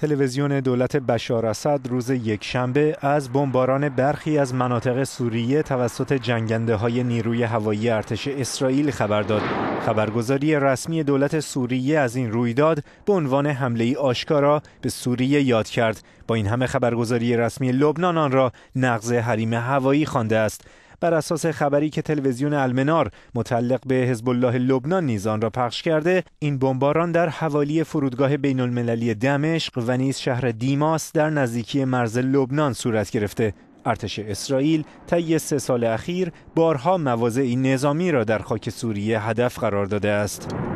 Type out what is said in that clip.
تلویزیون دولت بشار اسد روز یکشنبه از بمباران برخی از مناطق سوریه توسط جنگنده های نیروی هوایی ارتش اسرائیل خبر داد. خبرگزاری رسمی دولت سوریه از این رویداد به عنوان حمله ای آشکارا به سوریه یاد کرد. با این همه خبرگزاری رسمی لبنان آن را نقض حریم هوایی خوانده است. بر اساس خبری که تلویزیون المنار متعلق به حزب الله لبنان نیز آن را پخش کرده این بمباران در حوالی فرودگاه بین المللی دمشق و نیز شهر دیماس در نزدیکی مرز لبنان صورت گرفته ارتش اسرائیل طی سه سال اخیر بارها مواضعی نظامی را در خاک سوریه هدف قرار داده است.